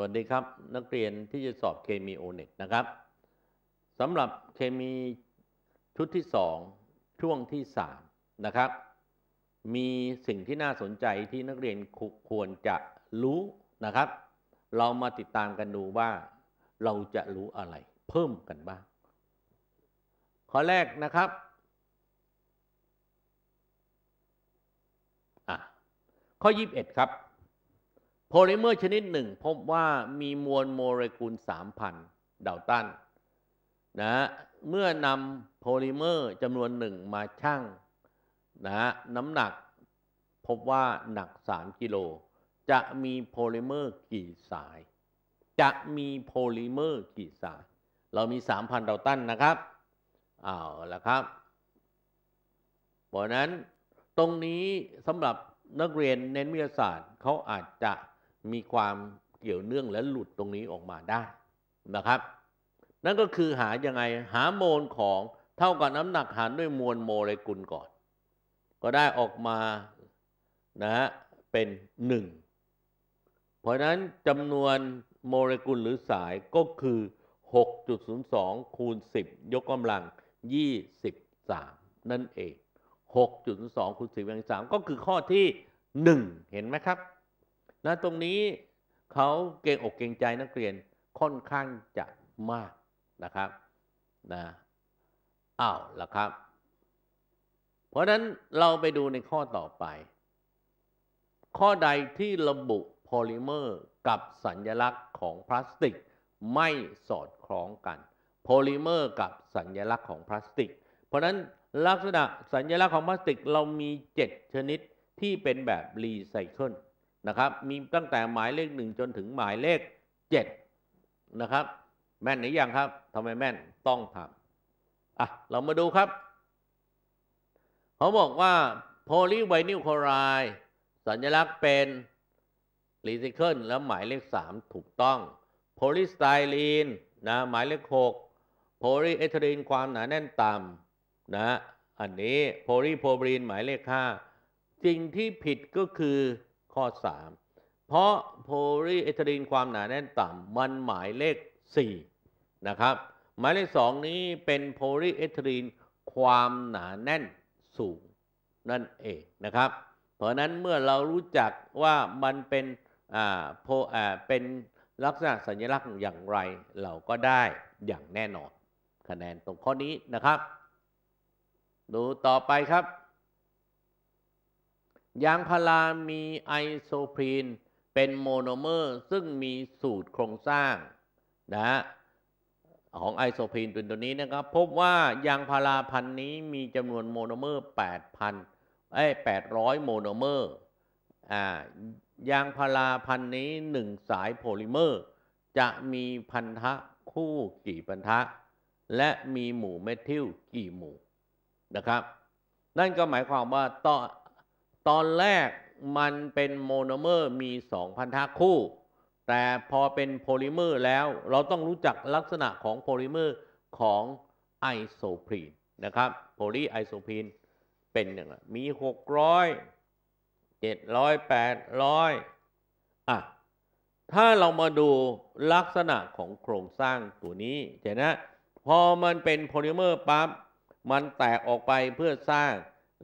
วัสดีครับ นักเรียนที่จะสอบเคมีโอเน็ตนะครับสำหรับเคมีชุดที่ 2 ช่วงที่ 3 นะครับมีสิ่งที่น่าสนใจที่นักเรียนควรจะรู้นะครับ เรามาติดตามกันดูว่าเราจะรู้อะไรเพิ่มกันบ้างข้อแรกนะครับ ข้อ 21 ครับโพลิเมอร์ชนิดหนึ่งพบว่ามีมวลโมเลกุล3,000 เดาตันนะเมื่อนำโพลิเมอร์จำนวนหนึ่งมาชั่งนะน้ำหนักพบว่าหนัก 3กิโล จะมีโพลิเมอร์กี่สาย จะมีโพลิเมอร์กี่สาย เรามี 3,000 เดาตันนะครับ เอาละครับเพราะนั้นตรงนี้สำหรับนักเรียนเน้นวิทยาศาสตร์เขาอาจจะมีความเกี่ยวเนื่องและหลุดตรงนี้ออกมาได้นะครับนั่นก็คือหายังไงหาโมลของเท่ากับน้ำหนักหารด้วยมวลโมเลกุลก่อน ก็ได้ออกมานะฮะเป็นหนึ่งเพราะนั้นจำนวนโมเลกุลหรือสายก็คือ 6.02 คูณ 10 ยกกำลัง 23 นั่นเอง 6.02คูณ10ยกกำลัง3ก็คือข้อที่ 1 เห็นไหมครับนะตรงนี้เขาเกรงอกเกรงใจนักเรียนค่อนข้างจะมากนะครับนะอ้าวล่ะครับ เพราะนั้นเราไปดูในข้อต่อไป ข้อใดที่ระบุโพลิเมอร์กับสัญญลักษณ์ของพลาสติก ไม่สอดคล้องกันโพลิเมอร์กับสัญญลักษณ์ของพลาสติก เพราะนั้นลักษณะสัญญลักษณ์ของพลาสติกเรามี 7 ชนิดที่เป็นแบบ รีไซเคิลนะครับ มีตั้งแต่หมายเลขหนึ่งจนถึงหมายเลขเจ็ดนะครับ แม่นหรือยังครับทำไมแม่นต้องทำอ่ะ เรามาดูครับ เขาบอกว่าโพลีไวนิลคลอไรด์สัญลักษณ์เป็นรีไซเคิลแล้วหมายเลขสามถูกต้องโพลีสไตรีนนะหมายเลขหกโพลีเอทิลีนความหนาแน่นต่ำนะอันนี้โพลีโพบรีนหมายเลขห้าสิ่งที่ผิดก็คือข้อ3เพราะโพลีเอทิลีนความหนาแน่นต่ำมันหมายเลข4นะครับ หมายเลข 2 นี้เป็นโพลีเอทิลีนความหนาแน่นสูงนั่นเองนะครับ เพราะนั้นเมื่อเรารู้จักว่ามันเป็นอ่าโพอ่าเป็นลักษณะสัญลักษณ์อย่างไรเราก็ได้อย่างแน่นอนคะแนนตรงข้อนี้นะครับ ดูต่อไปครับยางพารามีไอโซพรีนเป็นโมโนเมอร์ซึ่งมีสูตรโครงสร้างนะของไอโซพรีนตัวนี้นะครับพบว่ายางพาราพันนี้มีจำนวนโมโนเมอร์8,000เอ้้อยโมโนเมอร์อ่ายางพาราพันนี้หนึ่งสายโพลิเมอร์จะมีพันธะคู่กี่พันธะและมีหมู่เมทิลกี่หมู่นะครับนั่นก็หมายความว่าต่อตอนแรกมันเป็นโมโนเมอร์มีสองพันธะคู่ แต่พอเป็นโพลิเมอร์แล้ว เราต้องรู้จักลักษณะของโพลิเมอร์ของไอโซพรีนนะครับโพลีไอโซพรีนเป็นอย่างไรมี600 700 800อ่ะถ้าเรามาดูลักษณะของโครงสร้างตัวนี้เห็นนะพอมันเป็นโพลิเมอร์ปั๊บมันแตกออกไปเพื่อสร้าง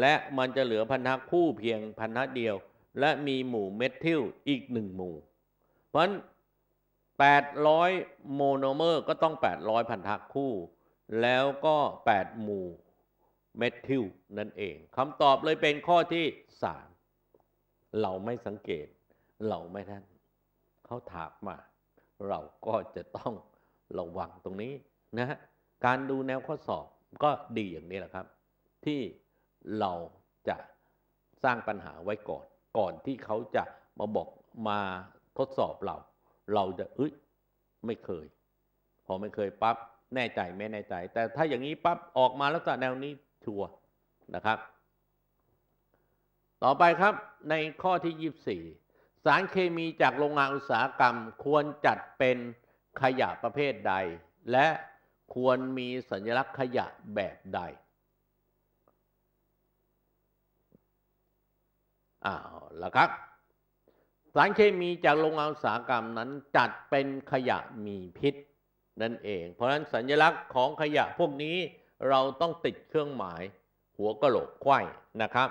และมันจะเหลือพันธะคู่เพียงพันธะเดียว และมีหมู่เมทิลอีกหนึ่งหมู่ เพราะฉะนั้น800โมโนเมอร์ก็ต้อง800พันธะคู่ แล้วก็8หมู่เมทิลนั่นเองคำตอบเลยเป็นข้อที่ 3 เราไม่สังเกต เราไม่ท่านเขาถามมา เราก็จะต้องระวังตรงนี้นะฮะการดูแนวข้อสอบก็ดีอย่างนี้แหละครับ ที่เราจะสร้างปัญหาไว้ก่อนก่อนที่เขาจะมาบอกมาทดสอบเรา เราจะเอ้ยไม่เคย พอไม่เคยปั๊บแน่ใจไม่แน่ใจ แต่ถ้าอย่างนี้ปั๊บออกมาลักษณะแนวนี้ชัวนะครับ ต่อไปครับในข้อที่ 24 สารเคมีจากโรงงานอุตสาหกรรมควรจัดเป็นขยะประเภทใด และควรมีสัญลักษณ์ขยะแบบใดอ้าว้วครับ สารเคมีจากโรงงานอุตสาหกรรมนั้นจัดเป็นขยะมีพิษ นั่นเอง เพราะฉะนั้นสัญลักษณ์ของขยะพวกนี้เราต้องติดเครื่องหมาย หัวกะโหลกไข้นะครับ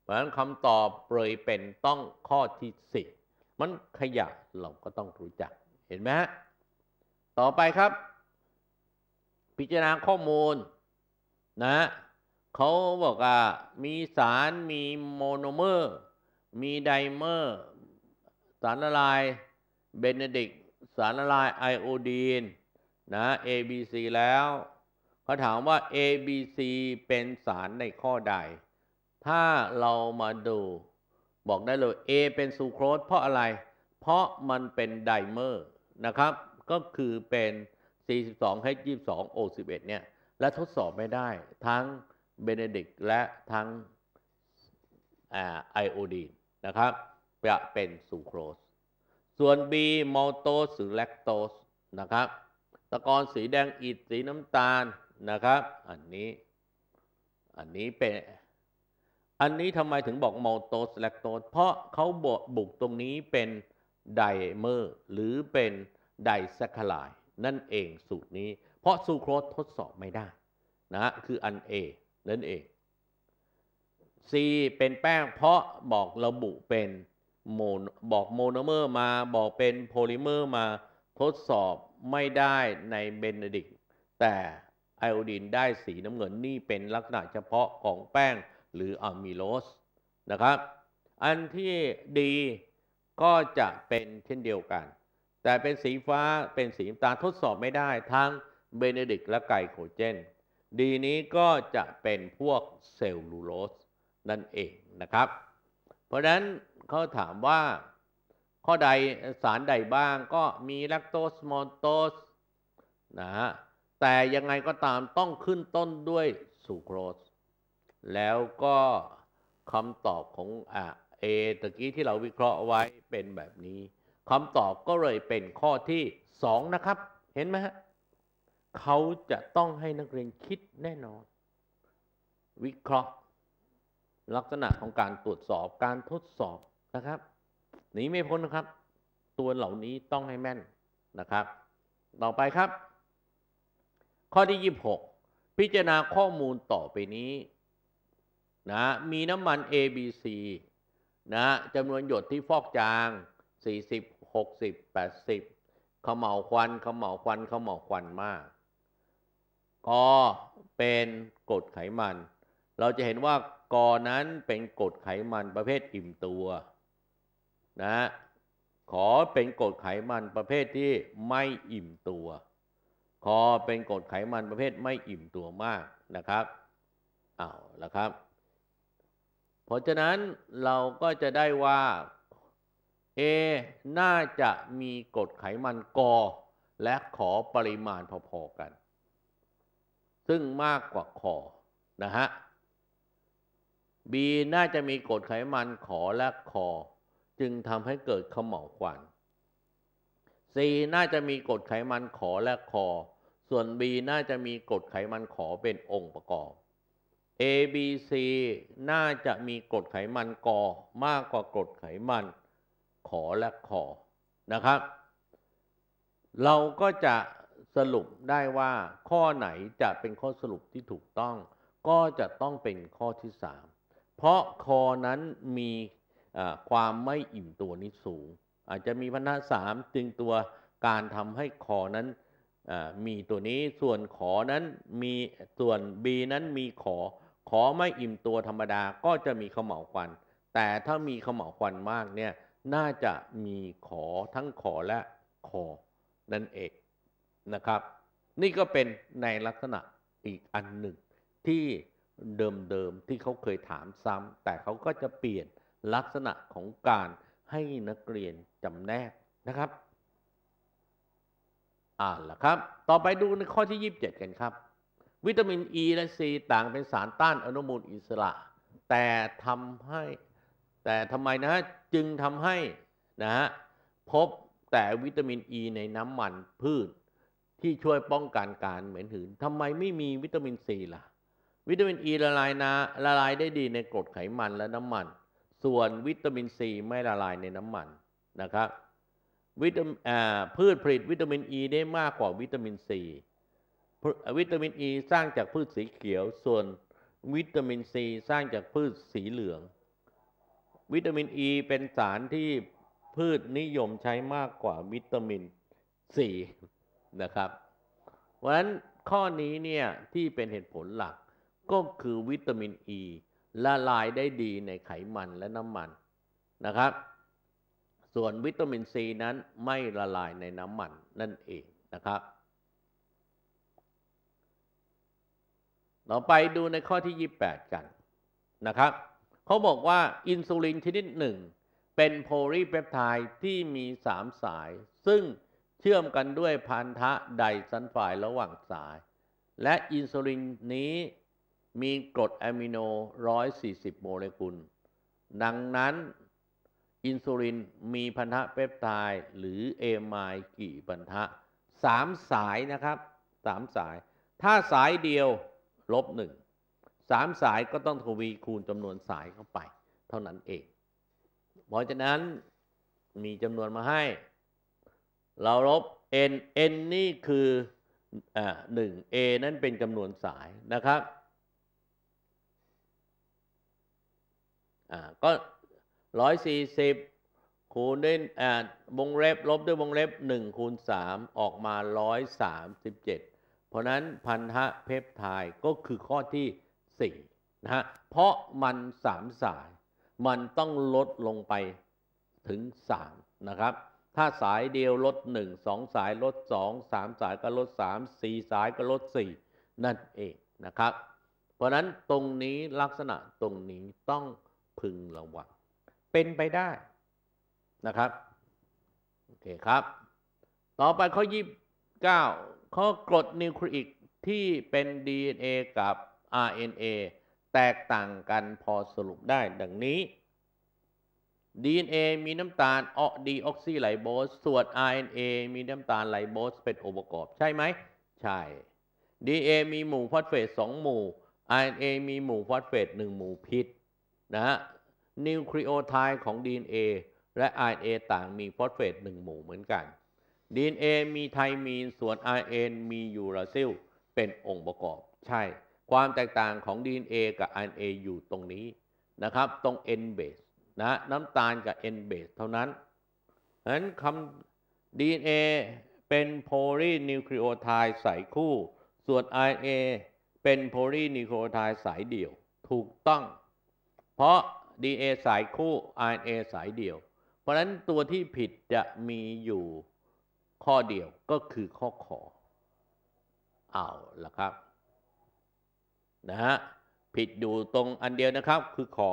เพราะฉะนั้นคำตอบเลยเป็นต้องข้อที่สิบมันขยะเราก็ต้องรู้จักเห็นไหมฮะต่อไปครับ พิจารณาข้อมูลนะเขาบอกว่ามีสารมีโมโนเมอร์มีไดเมอร์สารละลายเบนเดิกสารละลายไอโอดีนนะ ABC แล้ว เขาถามว่า ABC เป็นสารในข้อใด ถ้าเรามาดูบอกได้เลย A เป็นซูโครสเพราะอะไร เพราะมันเป็นไดเมอร์นะครับ ก็คือเป็น 42H22O11 เนี่ยและทดสอบไม่ได้ ทั้งเบนเดิกและทั้งไอโอดีนนะครับจะเป็นซูโครส ส่วน B มอลโตสหรือแลคโตสนะครับตะกอนสีแดงอิดสีน้ำตาลนะครับอันนี้อันนี้เป็นอันนี้ทำไมถึงบอกมอลโตสแลคโตส เพราะเขาบบุกตรงนี้เป็นไดเมอร์หรือเป็นไดแซคลายนั่นเองสูตรนี้ เพราะซูโครสทดสอบไม่ได้นะคืออัน A นั่นเอง C เป็นแป้งเพราะบอกระบุเป็นโมบอกโมโนเมอร์มาบอกเป็นโพลิเมอร์มาทดสอบไม่ได้ในเบนดิก แต่ไอโอดีนได้สีน้ำเงินนี่เป็นลักษณะเฉพาะของแป้งหรืออะมิโลสนะครับอันที่ดีก็จะเป็นเช่นเดียวกัน แต่เป็นสีฟ้าเป็นสีน้ำตาทดสอบไม่ได้ทั้งเบนดิกและไกลโคเจนดีนี้ก็จะเป็นพวกเซลลูโลสนั่นเองนะครับ เพราะฉะนั้นเขาถามว่าข้อใดสารใดบ้างก็มีแลคโตสมอลโตสนะฮะแต่ยังไงก็ตามต้องขึ้นต้นด้วยสูโครส แล้วก็คำตอบของอ่ะเอตะกี้ที่เราวิเคราะห์ไว้เป็นแบบนี้ คำตอบก็เลยเป็นข้อที่สองนะครับ เห็นไหมฮะเขาจะต้องให้นักเรียนคิดแน่นอน วิเคราะห์ลักษณะของการตรวจสอบการทดสอบนะครับหนีไม่พ้นนะครับ ตัวเหล่านี้ต้องให้แม่นนะครับ ต่อไปครับ ข้อที่ 26 พิจารณาข้อมูลต่อไปนี้นะมีน้ำมัน ABC นะจำนวนหยดที่ฟอกจาง 40 60 80ขมเหลาควันขมเหลาควันขมเหลาควันมากก็เป็นกรดไขมันเราจะเห็นว่ากอนั้นเป็นกรดไขมันประเภทอิ่มตัวนะขอเป็นกรดไขมันประเภทที่ไม่อิ่มตัวคอเป็นกรดไขมันประเภทไม่อิ่มตัวมากนะครับอ้าวละครับ เพราะฉะนั้นเราก็จะได้ว่า A น่าจะมีกรดไขมันกอและขอปริมาณพอๆกัน ซึ่งมากกว่าคอนะฮะบีน่าจะมีกรดไขมันขอและคอจึงทำให้เกิดขมเหลาควัน C ีน่าจะมีกรดไขมันขอและคอ ส่วนบีน่าจะมีกรดไขมันขอเป็นองค์ประกอบ A B C น่าจะมีกรดไขมันกอมากกว่ากรดไขมัน ขอและคอนะครับ เราก็จะสรุปได้ว่าข้อไหนจะเป็นข้อสรุปที่ถูกต้อง ก็จะต้องเป็นข้อที่สามเพราะคอนั้นมีความไม่อิ่มตัวนี้สูง อาจจะมีพันธะสามจึงตัวการทำให้คอนั้นมีตัวนี้ส่วนขอนั้นมีส่วน B นั้นมีขอขอไม่อิ่มตัวธรรมดาก็จะมีขมเหลาควัน แต่ถ้ามีขมเหลาควันมากเนี่ยน่าจะมีขอทั้งขอและขอนั่นเองนะครับนี่ก็เป็นในลักษณะอีกอันหนึ่งที่เดิม ๆ ที่เขาเคยถามซ้ำแต่เขาก็จะเปลี่ยนลักษณะของการให้นักเรียนจำแนกนะครับอ่านละครับ ต่อไปดูในข้อที่ 27 กันครับ วิตามินอ e ีและซีต่างเป็นสารต้านอนุมูลอิสระ แต่ทำให้แต่ทำไมนะจึงทำให้นะฮะพบแต่วิตามินอ e ีในน้ำมันพืชที่ช่วยป้องกันการเหม็นหืนทำไมไม่มีวิตามินซีล่ะวิตามินอ e ีละลายนะละลายได้ดีในกรดไขมันและน้ำมัน ส่วนวิตามินซีไม่ละลายในน้ำมันนะครับวิตามินพืชผลิตวิตามินอ e ีได้มากกว่าวิตามินซีวิตามินอ e ีสร้างจากพืชสีเขียว ส่วนวิตามินซีสร้างจากพืชสีเหลือง วิตามินอ e ีเป็นสารที่พืชนิยมใช้มากกว่าวิตามินซีนะครับเพราะฉะนั้นข้อนี้เนี่ยที่เป็นเหตุผลหลักก็คือวิตามินอ e, ีละลายได้ดีในไขมันและน้ำมันนะครับ ส่วนวิตามินซีนั้นไม่ละลายในน้ำมันนั่นเองนะครับ ต่อไปดูในข้อที่ 28 กันนะครับเขาบอกว่า อินซูลินชนิดหนึ่งเป็นโพลีเปปไทด์ที่มีสามสาย ซึ่งเชื่อมกันด้วยพันธะไดซัลไฟด์ระหว่างสาย และอินซูลินนี้มีกรดอะมิโน 140 โมเลกุล ดังนั้นอินซูลินมีพันธะเปปไทด์หรือ เอมายกี่ พันธะ สามสายนะครับ สามสาย ถ้าสายเดียวลบหนึ่งสามสายก็ต้องทวีคูณจำนวนสายเข้าไป เท่านั้นเอง เพราะฉะนั้นมีจำนวนมาให้ เราลบ n n นี่คือหนึ่ง a นั้นเป็นจำนวนสายนะครับก็ร้อยสี่สิบคูณด้วยวงเล็บลบด้วยวงเล็บหนึ่งคูณสามออกมาร้อยสามสิบเจ็ดเพราะนั้นพันธะเพปไทด์ก็คือข้อที่สี่นะฮะเพราะมันสามสายมันต้องลดลงไปถึงสามนะครับ ถ้าสายเดียวลดหนึ่งสองสายลดสองสามสายก็ลดสามสี่สายก็ลดสี่นั่นเองนะครับ เพราะนั้นตรงนี้ลักษณะตรงนี้ต้องพึงระวังเป็นไปได้นะครับโอเคครับต่อไปข้อยี่เก้าข้อกรดนิวคลีอิกที่เป็น DNA กับ RNA แตกต่างกันพอสรุปได้ดังนี้ DNA มีน้ำตาลออกดีออกซิไลโบสส่วน RNA มีน้ำตาลไลโบส เป็นองค์ประกอบใช่ไหม ใช่ DNA มีหมู่ฟอสเฟตสองหมู่ RNA มีหมู่ฟอสเฟตหนึ่งหมู่พิษนะฮะนิวคลีโอไทด์ของ DNA และ RNA ต่าง มีฟอสเฟตหนึ่งหมู่เหมือนกัน DNA มีไทมีนส่วน RNA มียูราซิลเป็นองค์ประกอบ ใช่ ความแตกต่างของ DNA กับ RNA อยู่ตรงนี้นะครับตรง N base นะน้ำตาลกับ N base เท่านั้นฉะนั้นคำ DNA เป็นโพลีนิวคลีโอไทด์สายคู่ ส่วน RNA เป็นโพลีนิวคลีโอไทด์สายเดี่ยว ถูกต้องเพราะ DNA สายคู่ RNA สายเดียว เพราะนั้นตัวที่ผิดจะมีอยู่ข้อเดียวก็คือข้อขอเอาละครับ นะฮะ ผิดอยู่ตรงอันเดียวนะครับคือขอ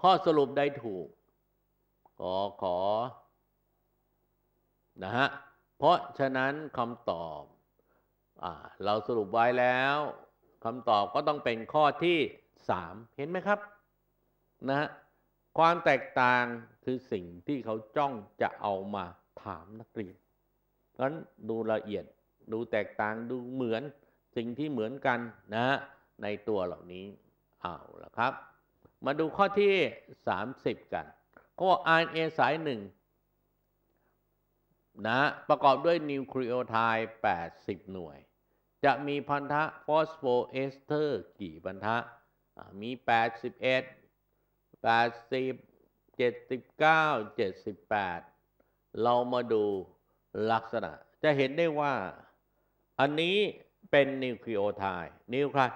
ข้อสรุปได้ถูกขอขอนะฮะ เพราะฉะนั้นคำตอบอเราสรุปไว้แล้วคำตอบก็ต้องเป็นข้อที่สามเห็นไหมครับนะฮะความแตกต่างคือสิ่งที่เขาจ้องจะเอามาถามนักเรียนนั้นดูละเอียดดูแตกต่างดูเหมือนสิ่งที่เหมือนกันนะฮะในตัวเหล่านี้เอาละครับ มาดูข้อที่ 30 กันเขาบอก RNA สายหนึ่งนะประกอบด้วยนิวคลีโอไทด์80 หน่วยจะมีพันธะฟอสโฟเอสเตอร์กี่พันธะมี81 80 79 78 เรามาดูลักษณะ จะเห็นได้ว่าอันนี้เป็นนิวคลีโอไทด์นิวคลี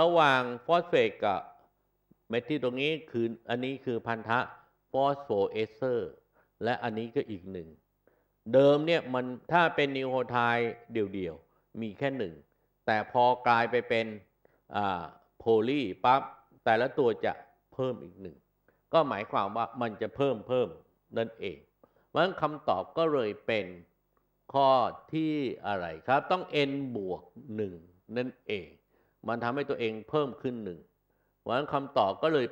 ระหว่างฟอสเฟตกับเมทิลตรงนี้คืออันนี้คือพันธะฟอสโฟเอสเตอร์ และอันนี้ก็อีกหนึ่งเดิมเนี่ยมันถ้าเป็นนิวโคไทด์เดี่ยวมีแค่หนึ่งแต่พอกลายไปเป็นโพลีปั๊บแต่ละตัวจะเพิ่มอีกหนึ่งก็หมายความว่ามันจะเพิ่มเพิ่มนั่นเองเพราะนั้นคำตอบก็เลยเป็นข้อที่อะไรครับ ต้อง n บวก1นั่นเองมันทำให้ตัวเองเพิ่มขึ้น 1เพราะนั้นคำตอบก็เลย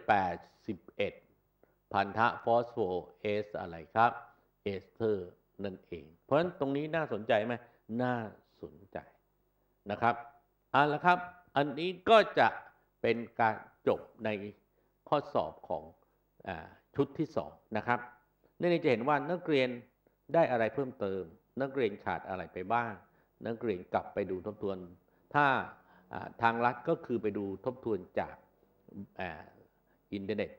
81 พันธะฟอสโฟเอสอะไรครับเอสเทอร์นั่นเอง เพราะฉะนั้นตรงนี้น่าสนใจไหมน่าสนใจนะครับเอาละครับอันนี้ก็จะเป็นการจบในข้อสอบของอชุดที่สองนะครับนี่จะเห็นว่านักเรียนได้อะไรเพิ่มเติม นักเรียนขาดอะไรไปบ้าง นักเรียนกลับไปดูทบทวน ถ้าทางรัฐก็คือไปดูทบทวนจากออินเทอร์เน็ต